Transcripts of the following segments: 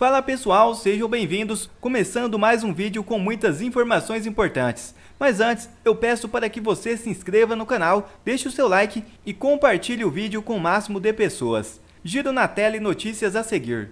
Fala pessoal, sejam bem-vindos, começando mais um vídeo com muitas informações importantes. Mas antes, eu peço para que você se inscreva no canal, deixe o seu like e compartilhe o vídeo com o máximo de pessoas. Giro na tela e notícias a seguir.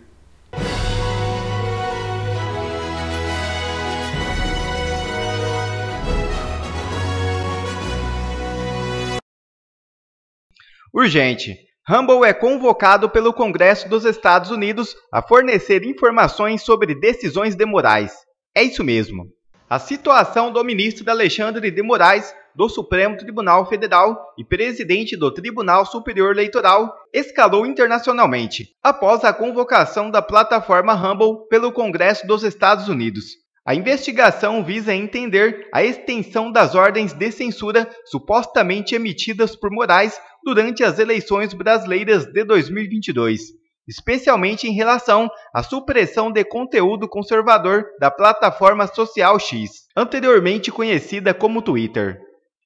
Urgente. Humble é convocado pelo Congresso dos Estados Unidos a fornecer informações sobre decisões de Moraes. É isso mesmo. A situação do ministro Alexandre de Moraes, do Supremo Tribunal Federal e presidente do Tribunal Superior Eleitoral, escalou internacionalmente após a convocação da plataforma Humble pelo Congresso dos Estados Unidos. A investigação visa entender a extensão das ordens de censura supostamente emitidas por Moraes durante as eleições brasileiras de 2022, especialmente em relação à supressão de conteúdo conservador da plataforma social X, anteriormente conhecida como Twitter.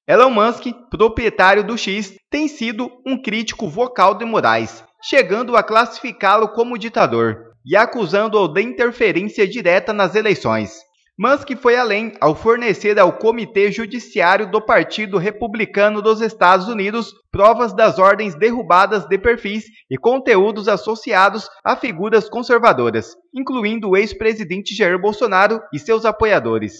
Elon Musk, proprietário do X, tem sido um crítico vocal de Moraes, chegando a classificá-lo como ditador e acusando-o de interferência direta nas eleições mas que foi além ao fornecer ao Comitê Judiciário do Partido Republicano dos Estados Unidos provas das ordens derrubadas de perfis e conteúdos associados a figuras conservadoras, incluindo o ex-presidente Jair Bolsonaro e seus apoiadores.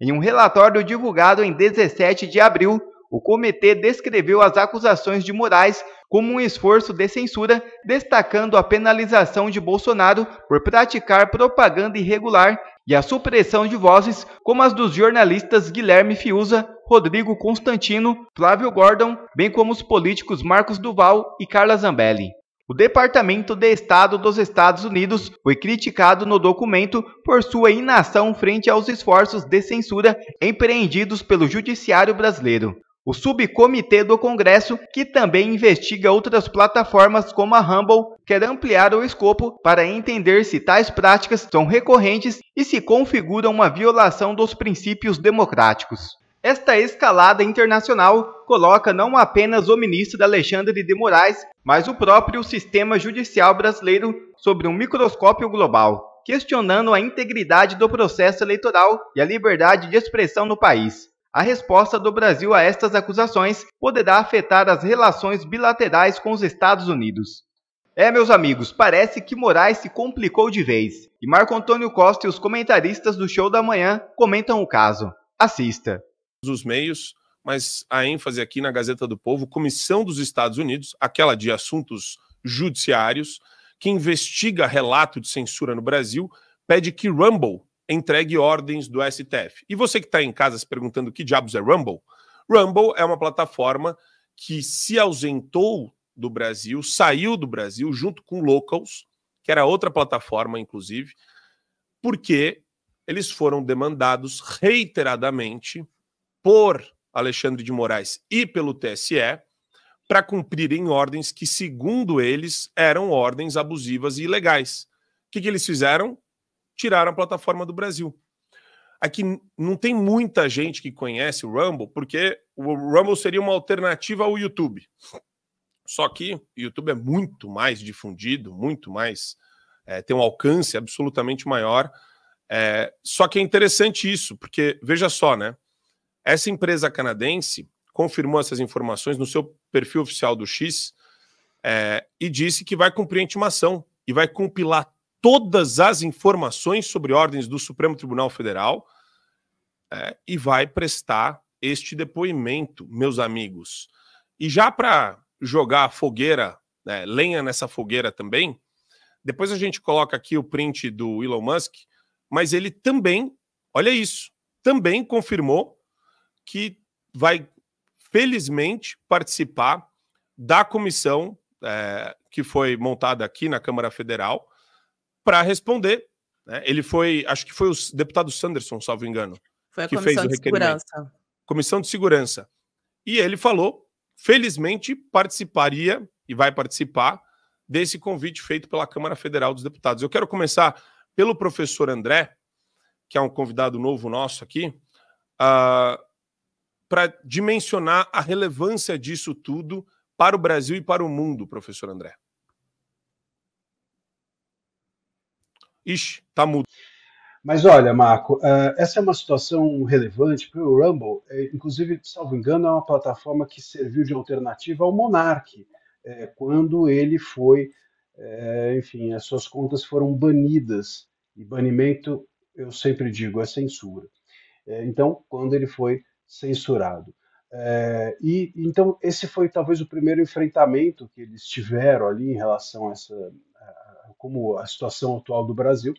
Em um relatório divulgado em 17 de abril, o comitê descreveu as acusações de Moraes como um esforço de censura, destacando a penalização de Bolsonaro por praticar propaganda irregular e a supressão de vozes como as dos jornalistas Guilherme Fiuza, Rodrigo Constantino, Flávio Gordon, bem como os políticos Marcos Duval e Carla Zambelli. O Departamento de Estado dos Estados Unidos foi criticado no documento por sua inação frente aos esforços de censura empreendidos pelo Judiciário brasileiro. O subcomitê do Congresso, que também investiga outras plataformas como a Humble, quer ampliar o escopo para entender se tais práticas são recorrentes e se configuram uma violação dos princípios democráticos. Esta escalada internacional coloca não apenas o ministro Alexandre de Moraes, mas o próprio sistema judicial brasileiro sobre um microscópio global, questionando a integridade do processo eleitoral e a liberdade de expressão no país. A resposta do Brasil a estas acusações poderá afetar as relações bilaterais com os Estados Unidos. É, meus amigos, parece que Moraes se complicou de vez. E Marco Antônio Costa e os comentaristas do Show da Manhã comentam o caso. Assista. Os meios, mas a ênfase aqui na Gazeta do Povo, Comissão dos Estados Unidos, aquela de assuntos judiciários, que investiga relato de censura no Brasil, pede que Rumble, entregue ordens do STF. E você que está em casa se perguntando que diabos é Rumble, Rumble é uma plataforma que se ausentou do Brasil, saiu do Brasil junto com Locals, que era outra plataforma, inclusive, porque eles foram demandados reiteradamente por Alexandre de Moraes e pelo TSE para cumprirem ordens que, segundo eles, eram ordens abusivas e ilegais. O que, que eles fizeram? tiraram a plataforma do Brasil. Aqui não tem muita gente que conhece o Rumble, porque o Rumble seria uma alternativa ao YouTube. Só que o YouTube é muito mais difundido, muito mais. É, tem um alcance absolutamente maior. É, só que é interessante isso, porque veja só, né? Essa empresa canadense confirmou essas informações no seu perfil oficial do X é, e disse que vai cumprir a intimação e vai compilar todas as informações sobre ordens do Supremo Tribunal Federal é, e vai prestar este depoimento, meus amigos. E já para jogar fogueira, né, lenha nessa fogueira também, depois a gente coloca aqui o print do Elon Musk, mas ele também, olha isso, também confirmou que vai, felizmente, participar da comissão é, que foi montada aqui na Câmara Federal para responder. Né? Ele foi, acho que foi o deputado Sanderson, salvo engano, foi a que fez o requerimento. Segurança. Comissão de Segurança. E ele falou, felizmente participaria e vai participar desse convite feito pela Câmara Federal dos Deputados. Eu quero começar pelo professor André, que é um convidado novo nosso aqui, uh, ah, para dimensionar a relevância disso tudo para o Brasil e para o mundo, professor André. Ixi, tá mudo. Mas olha, Marco, eh, essa é uma situação relevante para o Rumble, eh, inclusive, salvo engano, é uma plataforma que serviu de alternativa ao Monarque eh, quando ele foi, enfim, as suas contas foram banidas. E banimento, eu sempre digo, é censura. então, quando ele foi censurado. e então esse foi talvez o primeiro enfrentamento que eles tiveram ali em relação a essa, como a situação atual do Brasil,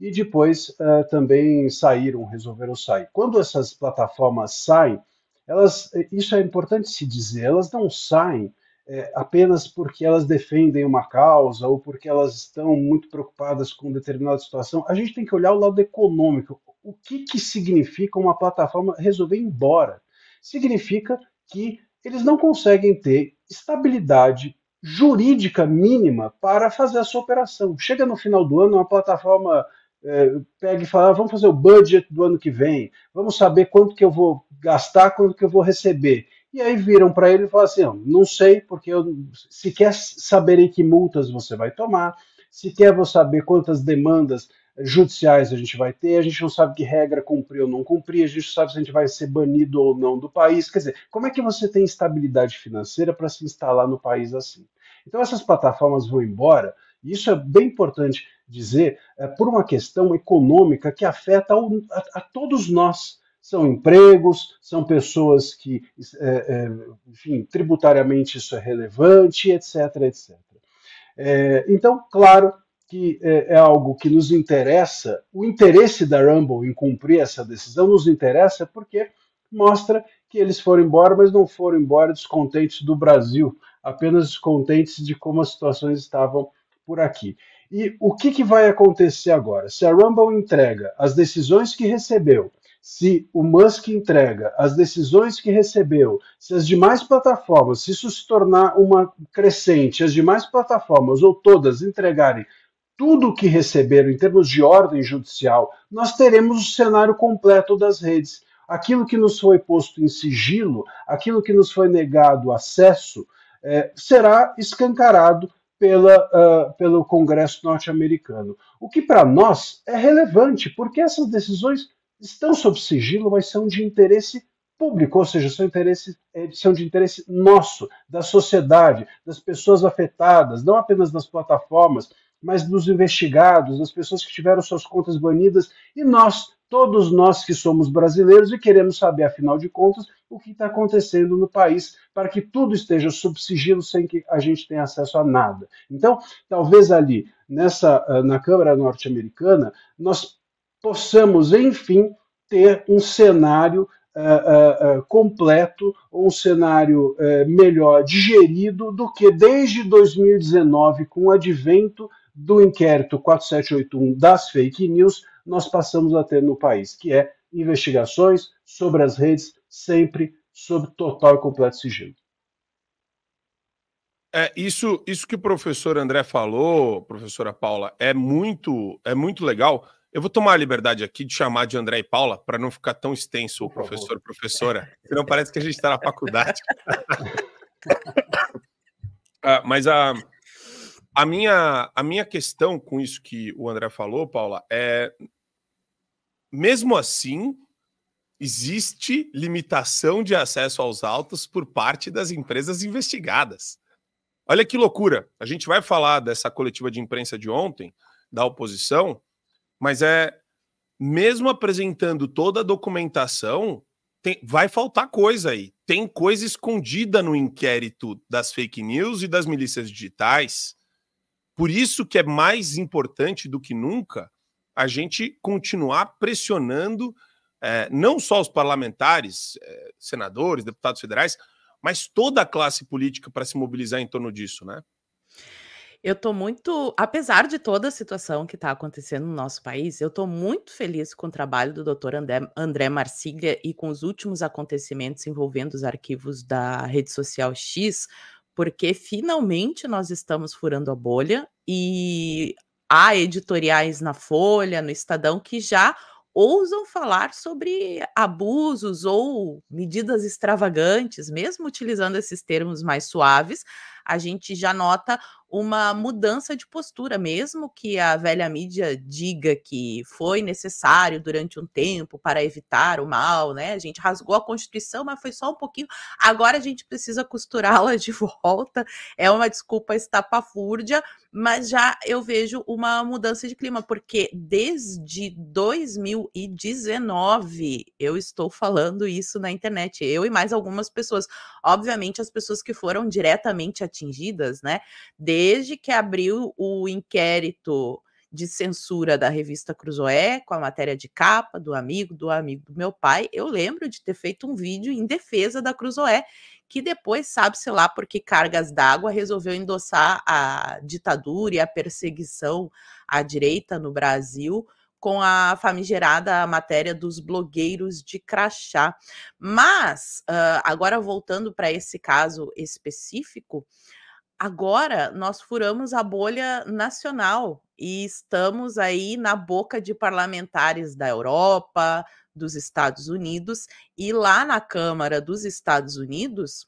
e depois eh, também saíram, resolveram sair. Quando essas plataformas saem, elas, eh, isso é importante se dizer, elas não saem eh, apenas porque elas defendem uma causa ou porque elas estão muito preocupadas com determinada situação. A gente tem que olhar o lado econômico. O que, que significa uma plataforma resolver ir embora? Significa que eles não conseguem ter estabilidade jurídica mínima para fazer a sua operação. Chega no final do ano, uma plataforma é, pega e fala, ah, vamos fazer o budget do ano que vem, vamos saber quanto que eu vou gastar, quanto que eu vou receber. E aí viram para ele e falaram assim, não sei, porque eu sequer saberei que multas você vai tomar, sequer vou saber quantas demandas judiciais a gente vai ter, a gente não sabe que regra cumprir ou não cumprir, a gente não sabe se a gente vai ser banido ou não do país. Quer dizer, como é que você tem estabilidade financeira para se instalar no país assim? Então essas plataformas vão embora, e isso é bem importante dizer, é, por uma questão econômica que afeta ao, a, a todos nós são empregos, são pessoas que, é, é, enfim, tributariamente isso é relevante, etc, etc. É, então, claro que é, é algo que nos interessa, o interesse da Rumble em cumprir essa decisão nos interessa porque mostra que eles foram embora, mas não foram embora descontentes do Brasil, apenas descontentes de como as situações estavam por aqui. E o que, que vai acontecer agora? Se a Rumble entrega as decisões que recebeu, se o Musk entrega as decisões que recebeu, se as demais plataformas, se isso se tornar uma crescente, as demais plataformas ou todas entregarem tudo o que receberam em termos de ordem judicial, nós teremos o cenário completo das redes. Aquilo que nos foi posto em sigilo, aquilo que nos foi negado acesso, é, será escancarado pela, uh, pelo Congresso norte-americano. O que para nós é relevante, porque essas decisões estão sob sigilo, mas são de interesse público, ou seja, são, interesse, é, são de interesse nosso, da sociedade, das pessoas afetadas, não apenas das plataformas, mas dos investigados, das pessoas que tiveram suas contas banidas, e nós, todos nós que somos brasileiros e queremos saber, afinal de contas, o que está acontecendo no país, para que tudo esteja sob sigilo sem que a gente tenha acesso a nada. Então, talvez ali, nessa, ah, na Câmara Norte-Americana, nós possamos, enfim, ter um cenário Uh, uh, uh, completo, um cenário eh, melhor digerido do que desde 2019, com o advento do inquérito 4781 das fake news, nós passamos a ter no país, que é investigações sobre as redes, sempre sob total e completo sigilo. É, isso, isso que o professor André falou, professora Paula, é muito, é muito legal. Eu vou tomar a liberdade aqui de chamar de André e Paula para não ficar tão extenso o professor, professora, senão parece que a gente está na faculdade. ah, mas a, a minha, a minha questão com isso que o André falou, Paula, é mesmo assim existe limitação de acesso aos autos por parte das empresas investigadas. Olha que loucura! A gente vai falar dessa coletiva de imprensa de ontem da oposição, mas é mesmo apresentando toda a documentação, tem, vai faltar coisa aí. Tem coisa escondida no inquérito das fake news e das milícias digitais por isso que é mais importante do que nunca a gente continuar pressionando eh, não só os parlamentares, eh, senadores, deputados federais, mas toda a classe política para se mobilizar em torno disso, né? Eu estou muito, apesar de toda a situação que está acontecendo no nosso país, eu estou muito feliz com o trabalho do Dr. André, André Marcília e com os últimos acontecimentos envolvendo os arquivos da rede social X, porque finalmente nós estamos furando a bolha e há editoriais na Folha, no Estadão, que já ousam falar sobre abusos ou medidas extravagantes, mesmo utilizando esses termos mais suaves, a gente já nota uma mudança de postura, mesmo que a velha mídia diga que foi necessário durante um tempo para evitar o mal, né? A gente rasgou a Constituição, mas foi só um pouquinho. Agora a gente precisa costurá-la de volta. É uma desculpa estapafúrdia, mas já eu vejo uma mudança de clima, porque desde 2019 eu estou falando isso na internet, eu e mais algumas pessoas. Obviamente, as pessoas que foram diretamente atingidas, né? Desde que abriu o inquérito de censura da revista Cruzoé, com a matéria de capa do amigo, do amigo do meu pai, eu lembro de ter feito um vídeo em defesa da Cruzoé, que depois, sabe-se lá por que cargas d'água, resolveu endossar a ditadura e a perseguição à direita no Brasil, com a famigerada matéria dos blogueiros de crachá. Mas, uh, agora voltando para esse caso específico, agora nós furamos a bolha nacional e estamos aí na boca de parlamentares da Europa, dos Estados Unidos, e lá na Câmara dos Estados Unidos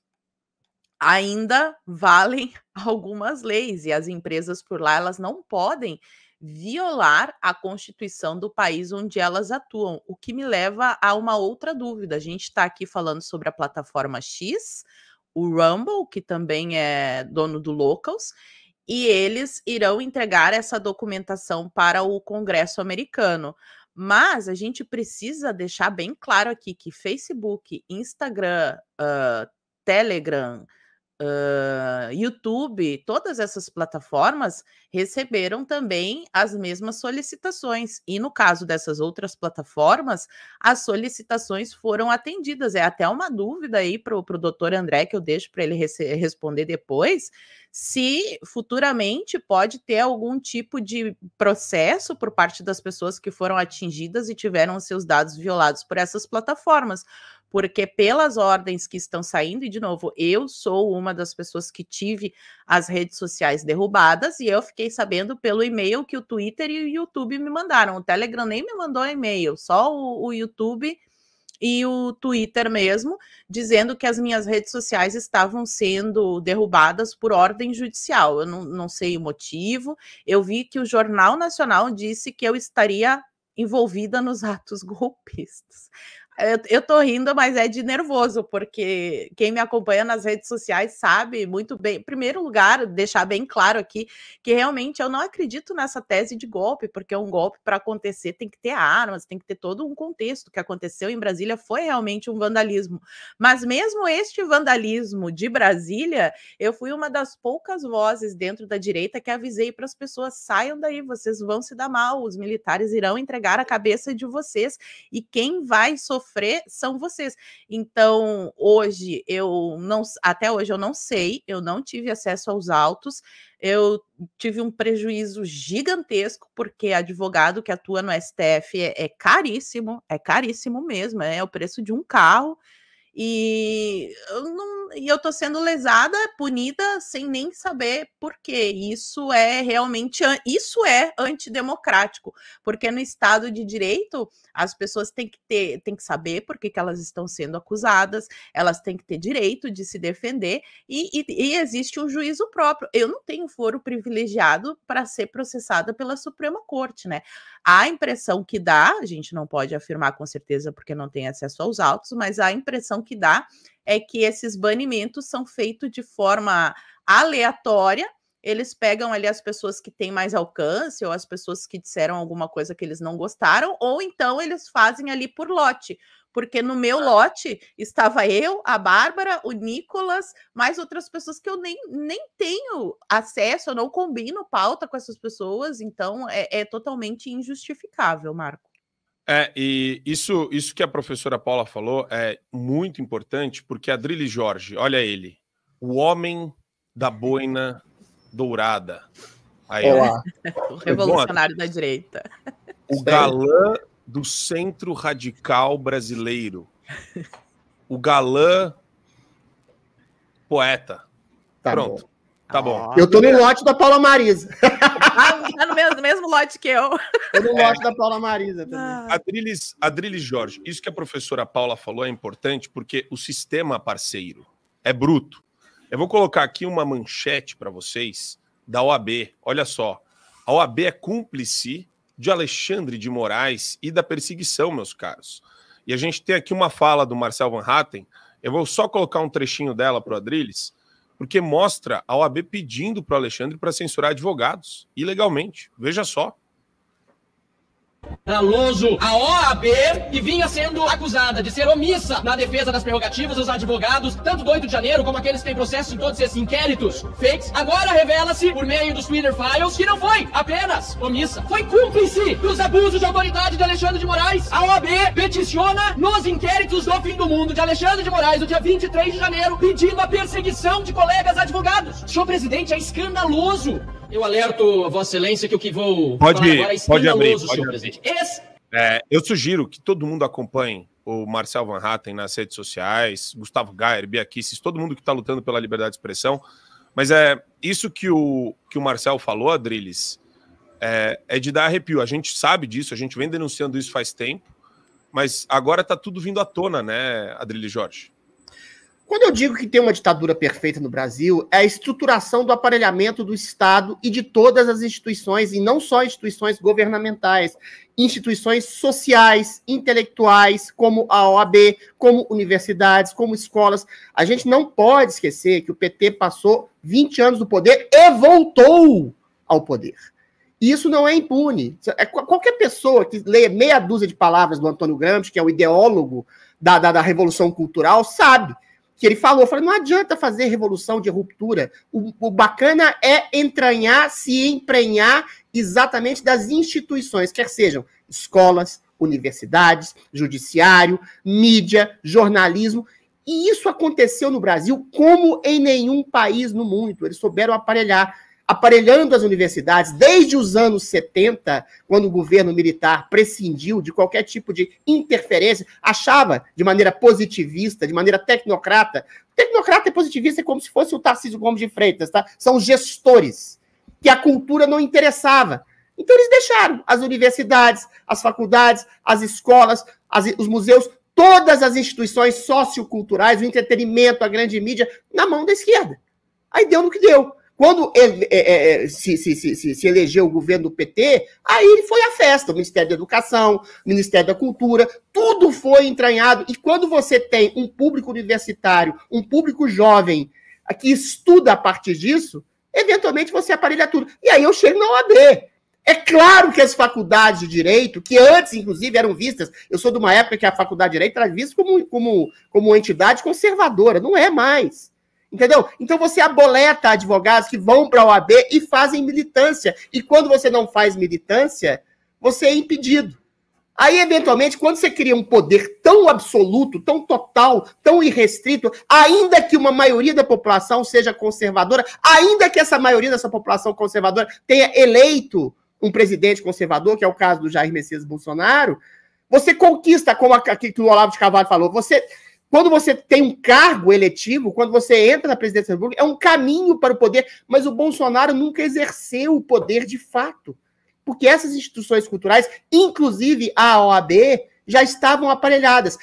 ainda valem algumas leis e as empresas por lá elas não podem violar a Constituição do país onde elas atuam, o que me leva a uma outra dúvida. A gente está aqui falando sobre a plataforma X, o Rumble, que também é dono do Locals, e eles irão entregar essa documentação para o Congresso americano. Mas a gente precisa deixar bem claro aqui que Facebook, Instagram, uh, Telegram, uh, YouTube, todas essas plataformas receberam também as mesmas solicitações. E no caso dessas outras plataformas, as solicitações foram atendidas. É até uma dúvida aí para o doutor André, que eu deixo para ele responder depois, se futuramente pode ter algum tipo de processo por parte das pessoas que foram atingidas e tiveram seus dados violados por essas plataformas porque pelas ordens que estão saindo, e de novo, eu sou uma das pessoas que tive as redes sociais derrubadas, e eu fiquei sabendo pelo e-mail que o Twitter e o YouTube me mandaram. O Telegram nem me mandou e-mail, só o, o YouTube e o Twitter mesmo, dizendo que as minhas redes sociais estavam sendo derrubadas por ordem judicial. Eu não, não sei o motivo. Eu vi que o Jornal Nacional disse que eu estaria envolvida nos atos golpistas eu, eu tô rindo, mas é de nervoso, porque quem me acompanha nas redes sociais sabe muito bem. Em primeiro lugar, deixar bem claro aqui que realmente eu não acredito nessa tese de golpe, porque um golpe para acontecer tem que ter armas, tem que ter todo um contexto. O que aconteceu em Brasília foi realmente um vandalismo. Mas mesmo este vandalismo de Brasília, eu fui uma das poucas vozes dentro da direita que avisei para as pessoas: saiam daí, vocês vão se dar mal, os militares irão entregar a cabeça de vocês e quem vai sofrer sofrer são vocês. Então, hoje eu não até hoje eu não sei, eu não tive acesso aos autos. Eu tive um prejuízo gigantesco porque advogado que atua no STF é, é caríssimo, é caríssimo mesmo, é o preço de um carro. E eu, não, eu tô sendo lesada, punida, sem nem saber por quê. Isso é realmente isso é antidemocrático, porque no Estado de Direito as pessoas têm que ter, têm que saber por que, que elas estão sendo acusadas, elas têm que ter direito de se defender e, e, e existe um juízo próprio. Eu não tenho foro privilegiado para ser processada pela Suprema Corte, né? A impressão que dá, a gente não pode afirmar com certeza porque não tem acesso aos autos, mas a impressão que dá é que esses banimentos são feitos de forma aleatória. Eles pegam ali as pessoas que têm mais alcance ou as pessoas que disseram alguma coisa que eles não gostaram, ou então eles fazem ali por lote porque no meu ah. lote estava eu, a Bárbara, o Nicolas, mais outras pessoas que eu nem, nem tenho acesso, eu não combino pauta com essas pessoas, então é, é totalmente injustificável, Marco. É, e isso, isso que a professora Paula falou é muito importante, porque Adrilles Jorge, olha ele, o homem da boina dourada. Aí, Olá. o revolucionário da direita. O galã do centro radical brasileiro. O galã poeta. Tá Pronto. Bom. Tá bom. Ah, eu tô no lote da Paula Marisa. Ah, tá no mesmo, mesmo lote que eu. Tô no lote é. da Paula Marisa também. Ah. Adriles, Adriles Jorge, isso que a professora Paula falou é importante porque o sistema parceiro é bruto. Eu vou colocar aqui uma manchete para vocês da OAB. Olha só. A OAB é cúmplice de Alexandre de Moraes e da perseguição, meus caros. E a gente tem aqui uma fala do Marcel Van Hatten. Eu vou só colocar um trechinho dela para o Adriles porque mostra a OAB pedindo para o Alexandre para censurar advogados ilegalmente. Veja só. Daloso, a OAB, que vinha sendo acusada de ser omissa na defesa das prerrogativas dos advogados, tanto do 8 de janeiro como aqueles que têm processo em todos esses inquéritos fakes, agora revela-se, por meio dos Twitter Files, que não foi apenas omissa, foi cúmplice dos abusos de autoridade de Alexandre de Moraes. A OAB peticiona nos inquéritos do fim do mundo de Alexandre de Moraes, no dia 23 de janeiro, pedindo a perseguição de colegas advogados. Senhor presidente, é escandaloso eu alerto a Vossa Excelência que o que vou pode, falar agora é pode abrir, pode senhor abrir. presidente. Esse... É, eu sugiro que todo mundo acompanhe o Marcel Van Hatten nas redes sociais, Gustavo Gayer, Bia Kicis, todo mundo que está lutando pela liberdade de expressão. Mas é isso que o, que o Marcel falou, Adriles, é, é de dar arrepio. A gente sabe disso, a gente vem denunciando isso faz tempo, mas agora está tudo vindo à tona, né, Adriles Jorge? Quando eu digo que tem uma ditadura perfeita no Brasil, é a estruturação do aparelhamento do Estado e de todas as instituições, e não só instituições governamentais, instituições sociais, intelectuais, como a OAB, como universidades, como escolas. A gente não pode esquecer que o PT passou 20 anos no poder e voltou ao poder. E isso não é impune. É qualquer pessoa que lê meia dúzia de palavras do Antônio Gramsci, que é o ideólogo da, da, da Revolução Cultural, sabe que ele falou, falou, não adianta fazer revolução de ruptura. O, o, bacana é entranhar, se emprenhar exatamente das instituições, quer sejam escolas, universidades, judiciário, mídia, jornalismo. E isso aconteceu no Brasil como em nenhum país no mundo. Eles souberam aparelhar aparelhando as universidades desde os anos 70, quando o governo militar prescindiu de qualquer tipo de interferência, achava de maneira positivista, de maneira tecnocrata. Tecnocrata e positivista é como se fosse o Tarcísio Gomes de Freitas, tá? São gestores que a cultura não interessava. Então eles deixaram as universidades, as faculdades, as escolas, as, os museus, todas as instituições socioculturais, o entretenimento, a grande mídia, na mão da esquerda. Aí deu no que deu. Quando ele, é, é, é se, se, se, se, elegeu o governo do PT, aí foi a festa. O Ministério da Educação, o Ministério da Cultura, tudo foi entranhado. E quando você tem um público universitário, um público jovem que estuda a partir disso, eventualmente você aparelha tudo. E aí eu chego na OAB. É claro que as faculdades de direito, que antes, inclusive, eram vistas, eu sou de uma época que a faculdade de direito era vista como, como, como uma entidade conservadora, não é mais. Entendeu? Então você aboleta advogados que vão para a OAB e fazem militância. E quando você não faz militância, você é impedido. Aí, eventualmente, quando você cria um poder tão absoluto, tão total, tão irrestrito, ainda que uma maioria da população seja conservadora, ainda que essa maioria dessa população conservadora tenha eleito um presidente conservador, que é o caso do Jair Messias Bolsonaro, você conquista, como aquilo que o Olavo de Carvalho falou, você quando você tem um cargo eletivo, quando você entra na presidência da República, é um caminho para o poder, mas o Bolsonaro nunca exerceu o poder de fato. Porque essas instituições culturais, inclusive a OAB, já estavam aparelhadas.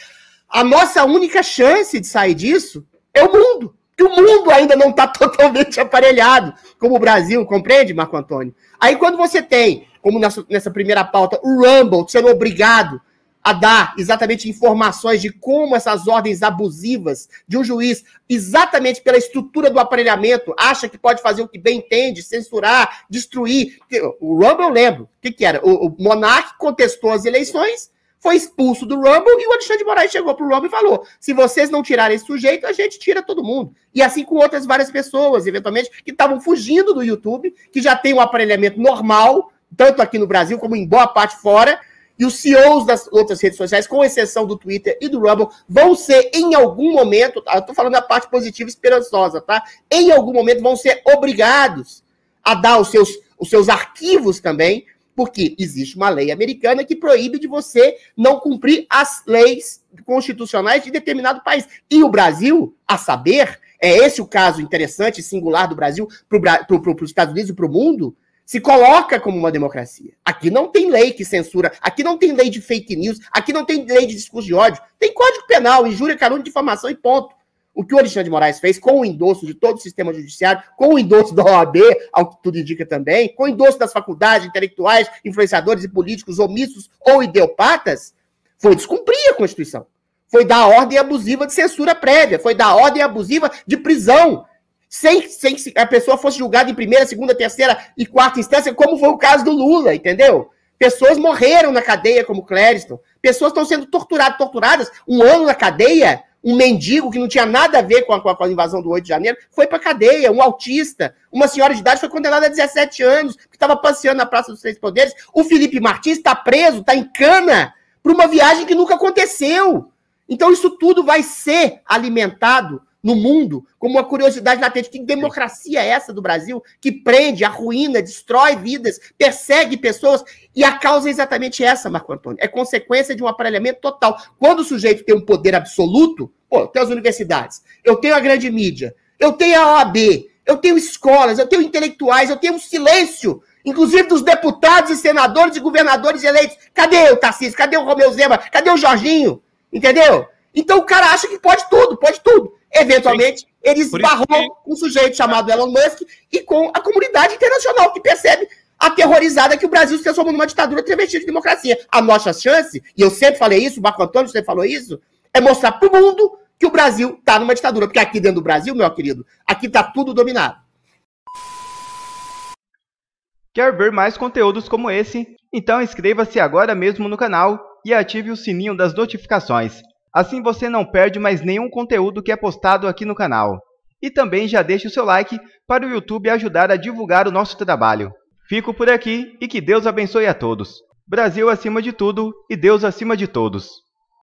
A nossa única chance de sair disso é o mundo. Que o mundo ainda não está totalmente aparelhado, como o Brasil, compreende, Marco Antônio? Aí quando você tem, como nessa, nessa primeira pauta, o Rumble sendo obrigado a dar exatamente informações de como essas ordens abusivas de um juiz, exatamente pela estrutura do aparelhamento, acha que pode fazer o que bem entende, censurar, destruir. O Rumble, eu lembro, o que, que era? O, o Monark contestou as eleições, foi expulso do Rumble e o Alexandre de Moraes chegou para o Rumble e falou: se vocês não tirarem esse sujeito, a gente tira todo mundo. E assim com outras várias pessoas, eventualmente, que estavam fugindo do YouTube, que já tem um aparelhamento normal, tanto aqui no Brasil como em boa parte fora, e os CEOs das outras redes sociais, com exceção do Twitter e do Rumble, vão ser, em algum momento, tá? eu tô falando da parte positiva e esperançosa, tá? Em algum momento vão ser obrigados a dar os seus, os seus arquivos também, porque existe uma lei americana que proíbe de você não cumprir as leis constitucionais de determinado país. E o Brasil, a saber, é esse o caso interessante, singular do Brasil para os Estados Unidos e para o mundo, se coloca como uma democracia. Aqui não tem lei que censura, aqui não tem lei de fake news, aqui não tem lei de discurso de ódio. Tem código penal, injúria, calúnia, difamação e ponto. O que o Alexandre de Moraes fez com o endosso de todo o sistema judiciário, com o endosso da OAB, ao que tudo indica também, com o endosso das faculdades, intelectuais, influenciadores e políticos omissos ou ideopatas, foi descumprir a Constituição. Foi dar ordem abusiva de censura prévia, foi dar ordem abusiva de prisão, sem, sem que a pessoa fosse julgada em primeira, segunda, terceira e quarta instância, como foi o caso do Lula, entendeu? Pessoas morreram na cadeia, como Clériston. Pessoas estão sendo torturadas, torturadas. Um ano na cadeia, um mendigo que não tinha nada a ver com a, com a invasão do 8 de janeiro foi para cadeia. Um autista, uma senhora de idade foi condenada a 17 anos, que estava passeando na Praça dos Três Poderes. O Felipe Martins está preso, está em cana, para uma viagem que nunca aconteceu. Então, isso tudo vai ser alimentado no mundo como uma curiosidade latente. Que democracia é essa do Brasil que prende, arruina, destrói vidas, persegue pessoas? E a causa é exatamente essa, Marco Antônio. É consequência de um aparelhamento total. Quando o sujeito tem um poder absoluto, pô, eu tenho as universidades, eu tenho a grande mídia, eu tenho a OAB, eu tenho escolas, eu tenho intelectuais, eu tenho um silêncio inclusive dos deputados e senadores e governadores eleitos. Cadê o Tarcísio? Cadê o Romeu Zema? Cadê o Jorginho? Entendeu? Então o cara acha que pode tudo, pode tudo. Eventualmente, Sim. ele esbarrou que... um sujeito chamado Elon Musk e com a comunidade internacional que percebe aterrorizada que o Brasil se transformou numa ditadura travestida de democracia. A nossa chance, e eu sempre falei isso, o Marco Antônio sempre falou isso, é mostrar pro mundo que o Brasil está numa ditadura. Porque aqui dentro do Brasil, meu querido, aqui está tudo dominado. Quer ver mais conteúdos como esse? Então inscreva-se agora mesmo no canal e ative o sininho das notificações. Assim você não perde mais nenhum conteúdo que é postado aqui no canal. E também já deixe o seu like para o YouTube ajudar a divulgar o nosso trabalho. Fico por aqui e que Deus abençoe a todos. Brasil acima de tudo e Deus acima de todos.